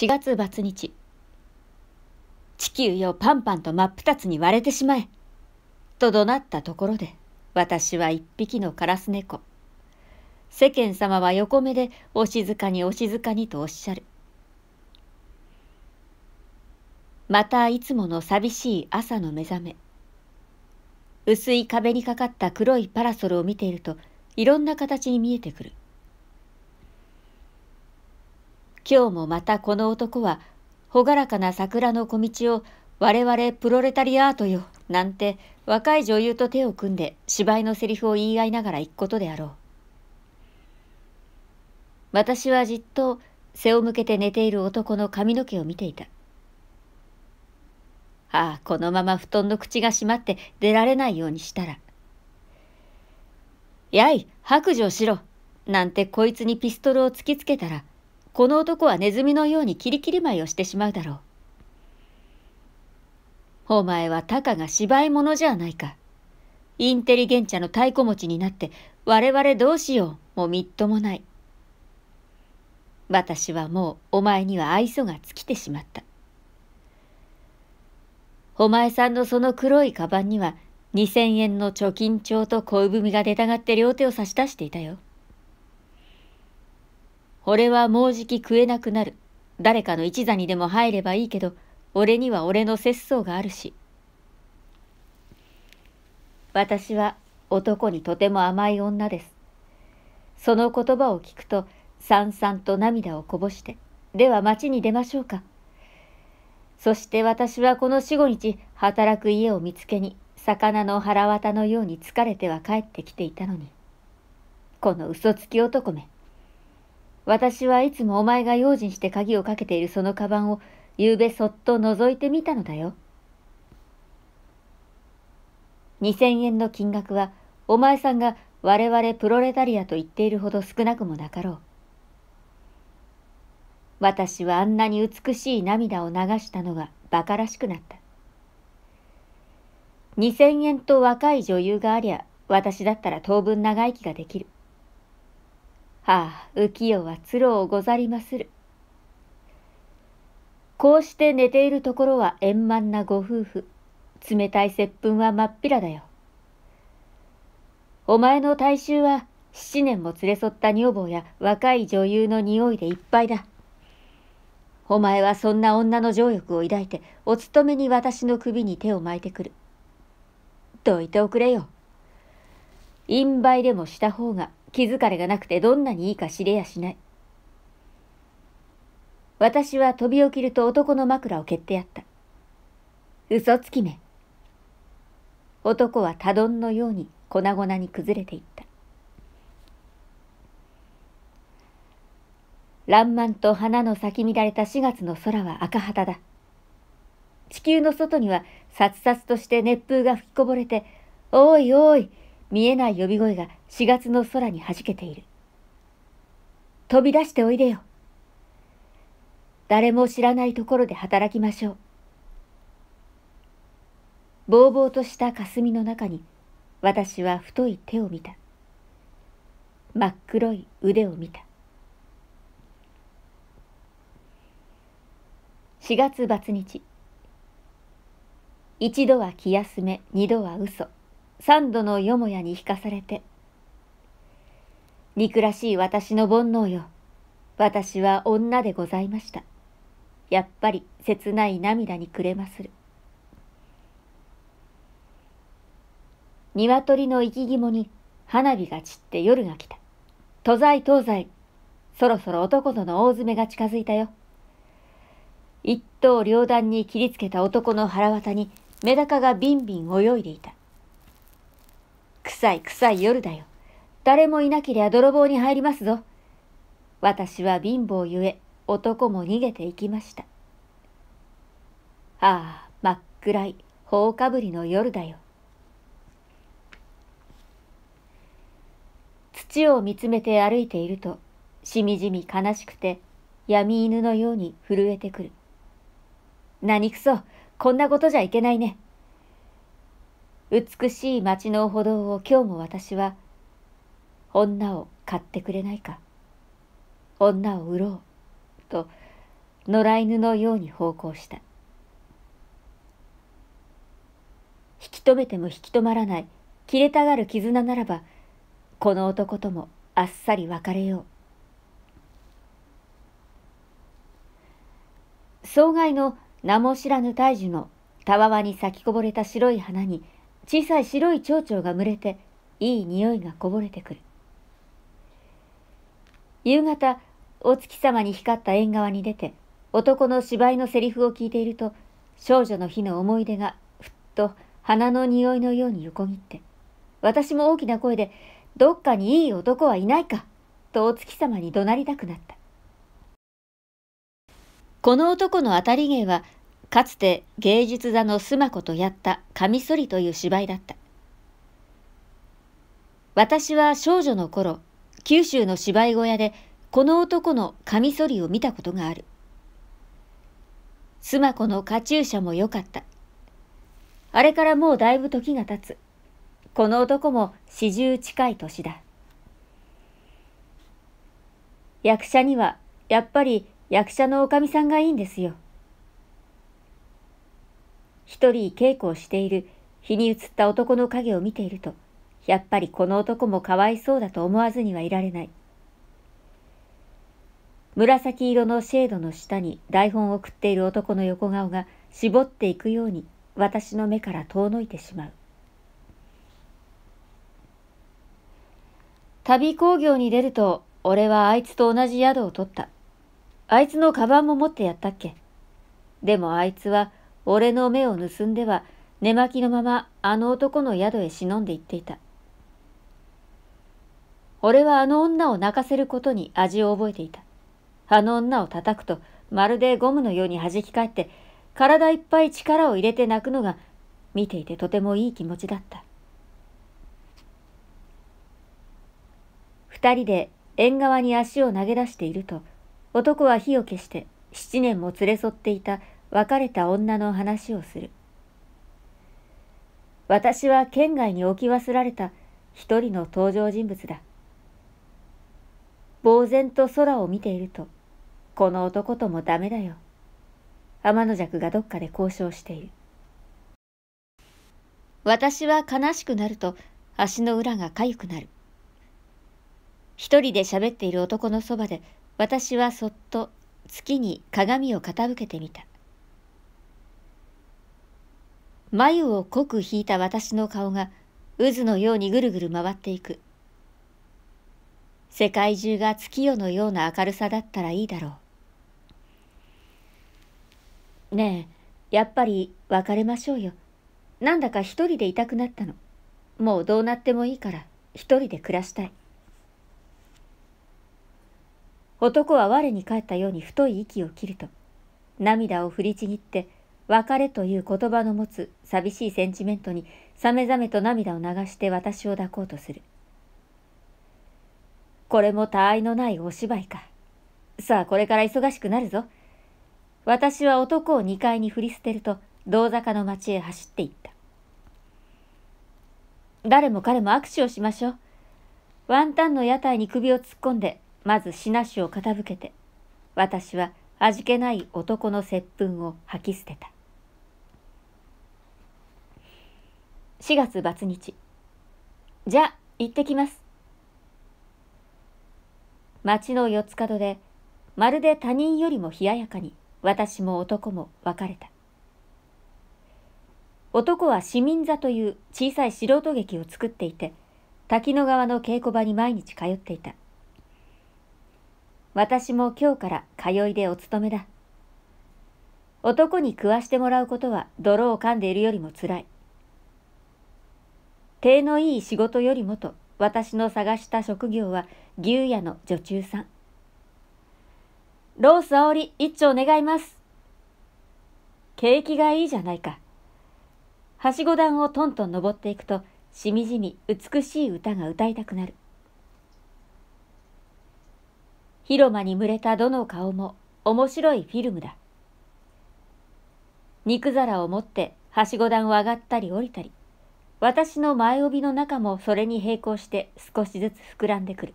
4月末日地球よパンパンと真っ二つに割れてしまえと怒鳴ったところで私は一匹のカラス猫世間様は横目でお静かにお静かにとおっしゃるまたいつもの寂しい朝の目覚め薄い壁にかかった黒いパラソルを見ているといろんな形に見えてくる。今日もまたこの男は、朗らかな桜の小道を、我々プロレタリアートよ、なんて若い女優と手を組んで芝居のセリフを言い合いながら行くことであろう。私はじっと背を向けて寝ている男の髪の毛を見ていた。ああ、このまま布団の口が閉まって出られないようにしたら。やい、白状しろなんてこいつにピストルを突きつけたら、この男はネズミのようにキリキリ舞をしてしまうだろう。お前はたかが芝居者じゃないか。インテリゲンチャの太鼓持ちになって我々どうしようもみっともない。私はもうお前には愛想が尽きてしまった。お前さんのその黒いカバンには2,000円の貯金帳と小文が出たがって両手を差し出していたよ。俺はもうじき食えなくなる。誰かの一座にでも入ればいいけど、俺には俺の節操があるし。私は男にとても甘い女です。その言葉を聞くと、さんさんと涙をこぼして、では町に出ましょうか。そして私はこの四五日、働く家を見つけに、魚の腹渡のように疲れては帰ってきていたのに。この嘘つき男め。私はいつもお前が用心して鍵をかけているそのカバンをゆうべそっと覗いてみたのだよ。2000円の金額はお前さんが我々プロレタリアと言っているほど少なくもなかろう。私はあんなに美しい涙を流したのが馬鹿らしくなった。2000円と若い女優がありゃ私だったら当分長生きができる。ああ浮世はつろうござりまする。こうして寝ているところは円満なご夫婦。冷たい接吻は真っ平だよ。お前の大衆は7年も連れ添った女房や若い女優の匂いでいっぱいだ。お前はそんな女の情欲を抱いて、お勤めに私の首に手を巻いてくる。どいておくれよ。陰売でもした方が気づかれがなくてどんなにいいか知れやしない。私は飛び起きると男の枕を蹴ってやった。嘘つきめ。男は多丼のように粉々に崩れていった。爛漫と花の咲き乱れた4月の空は赤旗だ。地球の外にはさつさつとして熱風が吹きこぼれて、おいおい、見えない呼び声が4月の空に弾けている。飛び出しておいでよ。誰も知らないところで働きましょう。ぼうぼうとした霞の中に私は太い手を見た。真っ黒い腕を見た。4月末日。一度は気休め、二度は嘘。三度のよもやに引かされて。憎らしい私の煩悩よ。私は女でございました。やっぱり切ない涙にくれまする。鶏の息肝に花火が散って夜が来た。東西東西、そろそろ男との大詰めが近づいたよ。一刀両断に切りつけた男の腹渡にメダカがビンビン泳いでいた。臭い臭い夜だよ。誰もいなけりゃ泥棒に入りますぞ。私は貧乏ゆえ、男も逃げていきました。ああ、真っ暗い、放かぶりの夜だよ。土を見つめて歩いていると、しみじみ悲しくて、闇犬のように震えてくる。何くそ、こんなことじゃいけないね。美しい町の歩道を今日も私は女を買ってくれないか女を売ろうと野良犬のように奉公した引き止めても引き止まらない切れたがる絆ならばこの男ともあっさり別れよう。障害の名も知らぬ大樹のたわわに咲きこぼれた白い花に小さい白い蝶々が群れていい匂いがこぼれてくる夕方お月様に光った縁側に出て男の芝居のセリフを聞いていると少女の日の思い出がふっと花の匂いのように横切って私も大きな声で「どっかにいい男はいないか!」とお月様に怒鳴りたくなったこの男の当たり芸はかつて芸術座の須磨子とやったカミソリという芝居だった。私は少女の頃、九州の芝居小屋でこの男のカミソリを見たことがある。須磨子のカチューシャも良かった。あれからもうだいぶ時が経つ。この男も四十近い年だ。役者にはやっぱり役者のおかみさんがいいんですよ。一人稽古をしている日に映った男の影を見ていると、やっぱりこの男もかわいそうだと思わずにはいられない。紫色のシェードの下に台本を送っている男の横顔が絞っていくように私の目から遠のいてしまう。旅工業に出ると俺はあいつと同じ宿を取った。あいつのカバンも持ってやったっけ。でもあいつは俺の目を盗んでは寝巻きのままあの男の宿へ忍んで行っていた。俺はあの女を泣かせることに味を覚えていた。あの女を叩くとまるでゴムのように弾き返って体いっぱい力を入れて泣くのが見ていてとてもいい気持ちだった。二人で縁側に足を投げ出していると男は火を消して七年も連れ添っていた別れた女の話をする。私は県外に置き忘られた一人の登場人物だ。呆然と空を見ていると、この男ともダメだよ。天の尺がどっかで交渉している。私は悲しくなると足の裏が痒くなる。一人で喋っている男のそばで私はそっと月に鏡を傾けてみた。眉を濃く引いた私の顔が渦のようにぐるぐる回っていく。世界中が月夜のような明るさだったらいいだろう。ねえ、やっぱり別れましょうよ。なんだか一人でいたくなったの。もうどうなってもいいから一人で暮らしたい。男は我に返ったように太い息を切ると、涙を振りちぎって、別れという言葉の持つ寂しいセンチメントにさめざめと涙を流して私を抱こうとする。これも他愛のないお芝居か。さあこれから忙しくなるぞ。私は男を2階に振り捨てると道坂の町へ走っていった。誰も彼も握手をしましょう。ワンタンの屋台に首を突っ込んで、まず品種を傾けて、私は味気ない男の接吻を吐き捨てた。4月末日じゃ行ってきます町の四つ角でまるで他人よりも冷ややかに私も男も別れた男は市民座という小さい素人劇を作っていて滝野川の稽古場に毎日通っていた私も今日から通いでお勤めだ男に食わしてもらうことは泥を噛んでいるよりもつらい手のいい仕事よりもと私の探した職業は牛屋の女中さんロースあおり一丁願います景気がいいじゃないかはしご段をトントン登っていくとしみじみ美しい歌が歌いたくなる広間に群れたどの顔も面白いフィルムだ肉皿を持ってはしご段を上がったり降りたり私の前帯の中もそれに並行して少しずつ膨らんでくる。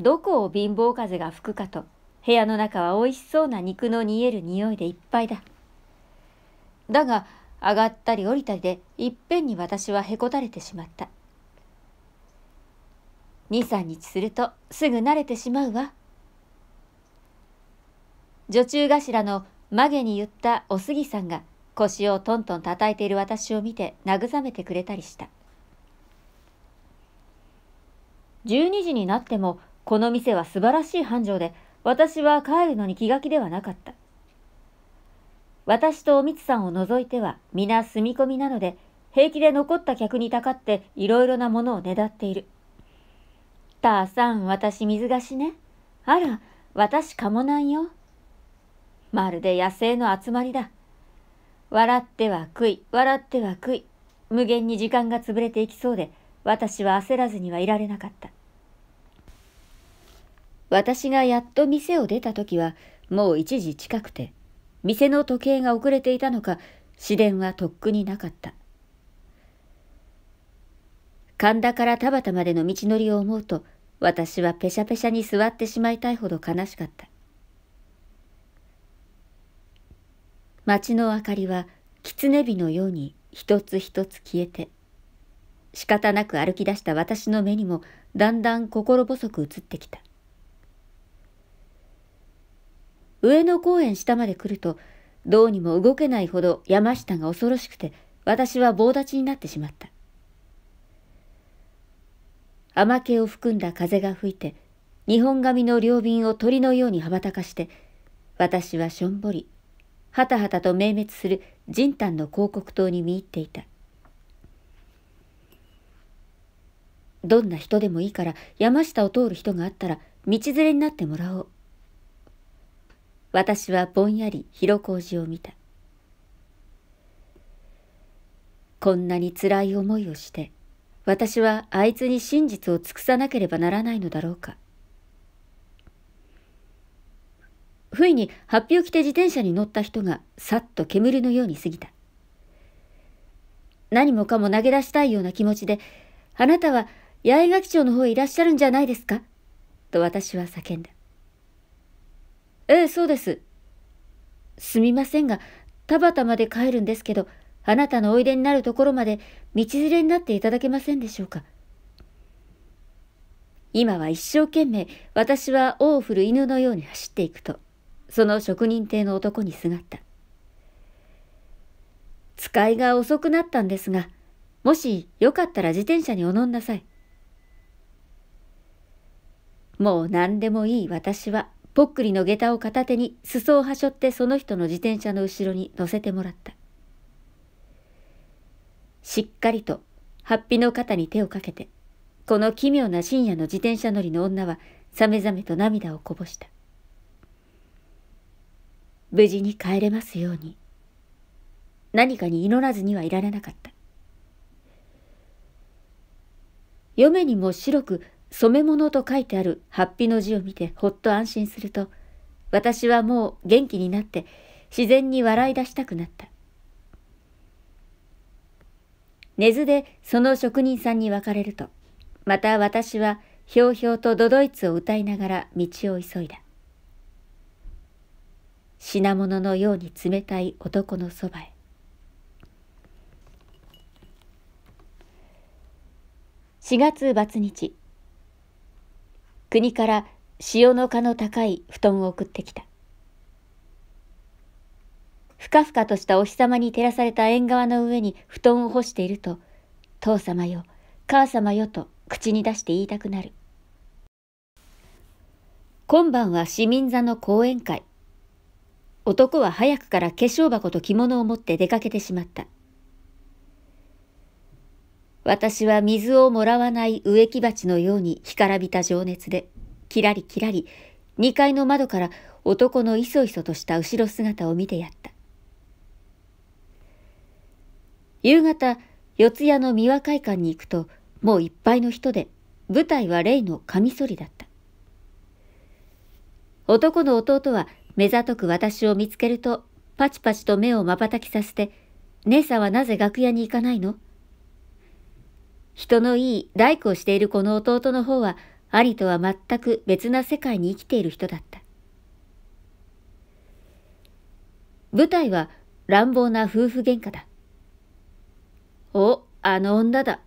どこを貧乏風が吹くかと部屋の中は美味しそうな肉の煮える匂いでいっぱいだ。だが上がったり降りたりでいっぺんに私はへこたれてしまった。二三日するとすぐ慣れてしまうわ。女中頭の曲げに言ったお杉さんが腰をトントン叩いている私を見て慰めてくれたりした12時になってもこの店は素晴らしい繁盛で私は帰るのに気が気ではなかった私とおみつさんを除いては皆住み込みなので平気で残った客にたかっていろいろなものをねだっている「たーさん私水菓子ね」「あら私かもなんよ」まるで野生の集まりだ笑っては悔い、笑っては悔い。無限に時間が潰れていきそうで、私は焦らずにはいられなかった。私がやっと店を出た時は、もう一時近くて、店の時計が遅れていたのか、市電はとっくになかった。神田から田畑までの道のりを思うと、私はペシャペシャに座ってしまいたいほど悲しかった。町の明かりは狐火のように一つ一つ消えて仕方なく歩き出した私の目にもだんだん心細く映ってきた上野公園下まで来るとどうにも動けないほど山下が恐ろしくて私は棒立ちになってしまった雨気を含んだ風が吹いて日本髪の両瓶を鳥のように羽ばたかして私はしょんぼりはたはたと明滅する人丹の広告塔に見入っていたどんな人でもいいから山下を通る人があったら道連れになってもらおう私はぼんやり広小路を見たこんなにつらい思いをして私はあいつに真実を尽くさなければならないのだろうか不意に発表着て自転車に乗った人がさっと煙のように過ぎた。何もかも投げ出したいような気持ちで、あなたは八重垣町の方へいらっしゃるんじゃないですかと私は叫んだ。ええ、そうです。すみませんが、田畑まで帰るんですけど、あなたのおいでになるところまで道連れになっていただけませんでしょうか。今は一生懸命私は尾を振る犬のように走っていくとその職人邸の男にすがった。使いが遅くなったんですが、もしよかったら自転車にお乗んなさい。もう何でもいい私は、ぽっくりの下駄を片手に裾をはしょってその人の自転車の後ろに乗せてもらった。しっかりと、はっぴの肩に手をかけて、この奇妙な深夜の自転車乗りの女は、さめざめと涙をこぼした。無事に帰れますように何かに祈らずにはいられなかった嫁にも白く染め物と書いてあるハッの字を見てほっと安心すると私はもう元気になって自然に笑い出したくなった根津でその職人さんに別れるとまた私はひょうひょうと都々逸を歌いながら道を急いだ品物のように冷たい男のそばへ4月末日国から潮の蚊の高い布団を送ってきたふかふかとしたお日様に照らされた縁側の上に布団を干していると「父様よ母様よ」と口に出して言いたくなる今晩は市民座の講演会男は早くから化粧箱と着物を持って出かけてしまった。私は水をもらわない植木鉢のように干からびた情熱で、キラリキラリ、2階の窓から男のいそいそとした後ろ姿を見てやった。夕方、四谷の三和会館に行くと、もういっぱいの人で、舞台は例のカミソリだった。男の弟は目ざとく私を見つけると、パチパチと目をまばたきさせて、姉さんはなぜ楽屋に行かないの人のいい大工をしているこの弟の方は、兄とは全く別な世界に生きている人だった。舞台は乱暴な夫婦喧嘩だ。お、あの女だ。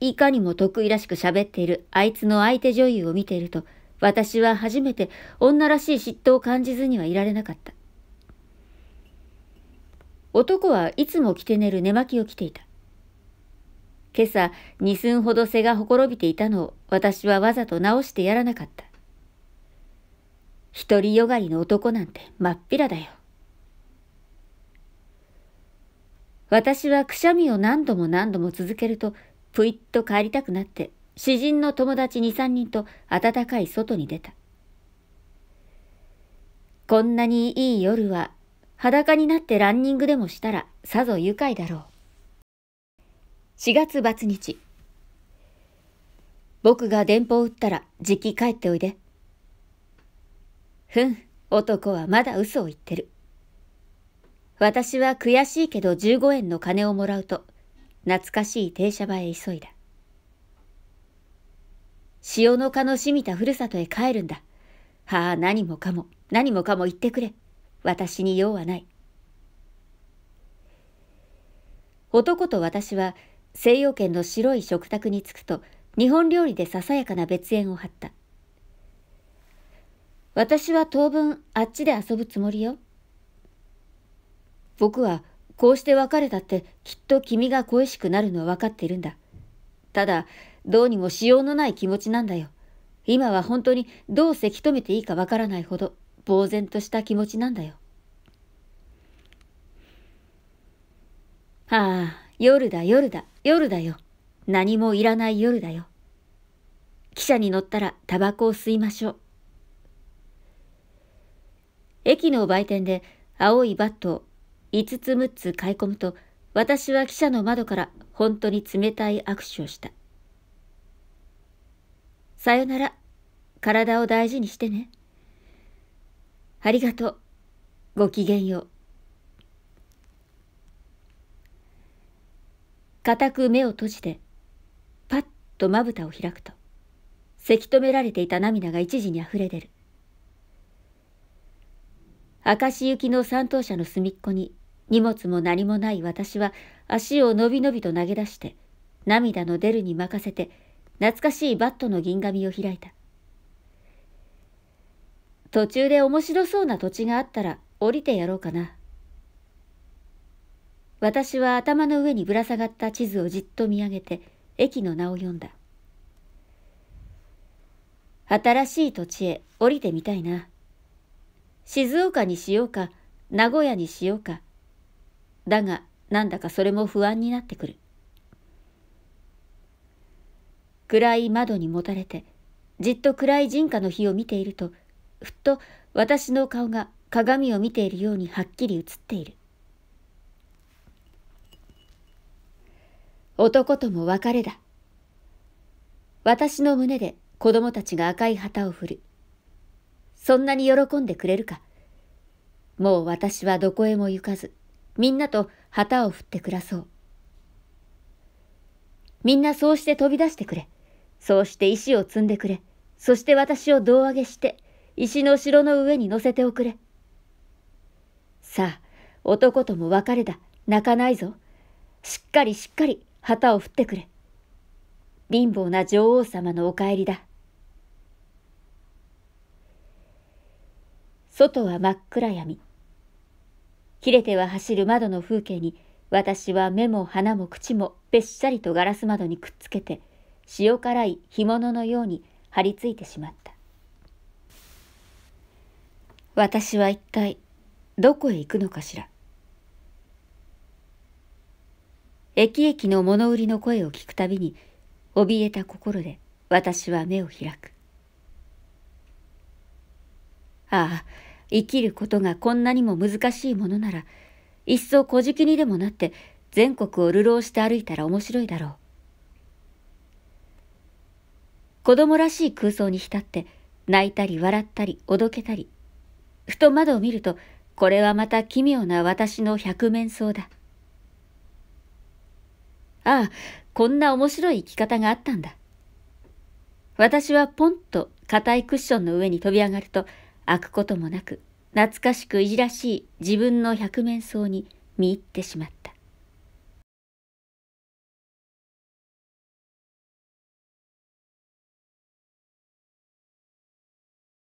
いかにも得意らしく喋っているあいつの相手女優を見ていると、私は初めて女らしい嫉妬を感じずにはいられなかった。男はいつも着て寝る寝巻きを着ていた。今朝、二寸ほど背がほころびていたのを私はわざと直してやらなかった。独りよがりの男なんてまっぴらだよ。私はくしゃみを何度も何度も続けると、ぷいっと帰りたくなって詩人の友達二3人と暖かい外に出た。こんなにいい夜は裸になってランニングでもしたらさぞ愉快だろう。4月抜日。僕が電報打ったらじき帰っておいで。ふん、男はまだ嘘を言ってる。私は悔しいけど15円の金をもらうと、懐かしい停車場へ急いだ。潮の蚊のしみたふるさとへ帰るんだ。はあ、何もかも、何もかも言ってくれ。私に用はない。男と私は西洋圏の白い食卓に着くと日本料理でささやかな別縁を張った。私は当分あっちで遊ぶつもりよ。僕はこうして別れたってきっと君が恋しくなるのは分かっているんだ。ただどうにもしようのない気持ちなんだよ。今は本当にどうせき止めていいかわからないほど、呆然とした気持ちなんだよ。ああ、夜だ夜だ、夜だよ。何もいらない夜だよ。汽車に乗ったらタバコを吸いましょう。駅の売店で青いバットを5つ6つ買い込むと、私は汽車の窓から本当に冷たい握手をした。さよなら。体を大事にしてね。ありがとう。ごきげんよう。固く目を閉じて、パッとまぶたを開くと、せき止められていた涙が一時に溢れ出る。明石行きの三等車の隅っこに荷物も何もない私は足をのびのびと投げ出して、涙の出るに任せて、懐かしいバットの銀紙を開いた。途中で面白そうな土地があったら降りてやろうかな。私は頭の上にぶら下がった地図をじっと見上げて駅の名を読んだ。新しい土地へ降りてみたいな。静岡にしようか、名古屋にしようか。だが、なんだかそれも不安になってくる。暗い窓にもたれて、じっと暗い人家の日を見ていると、ふっと私の顔が鏡を見ているようにはっきり映っている。男とも別れだ。私の胸で子供たちが赤い旗を振る。そんなに喜んでくれるか。もう私はどこへも行かず、みんなと旗を振って暮らそう。みんなそうして飛び出してくれ。そうして石を積んでくれ。そして私を胴上げして、石の城の上に乗せておくれ。さあ、男とも別れだ。泣かないぞ。しっかりしっかり旗を振ってくれ。貧乏な女王様のお帰りだ。外は真っ暗闇。切れては走る窓の風景に、私は目も鼻も口もべっしゃりとガラス窓にくっつけて、塩辛い干物のように張り付いてしまった私は一体どこへ行くのかしら駅駅の物売りの声を聞くたびに怯えた心で私は目を開くああ生きることがこんなにも難しいものならいっそ小じきにでもなって全国を流浪して歩いたら面白いだろう子供らしい空想に浸って泣いたり笑ったりおどけたりふと窓を見るとこれはまた奇妙な私の百面相だああこんな面白い生き方があったんだ私はポンと硬いクッションの上に飛び上がると開くこともなく懐かしくいじらしい自分の百面相に見入ってしまった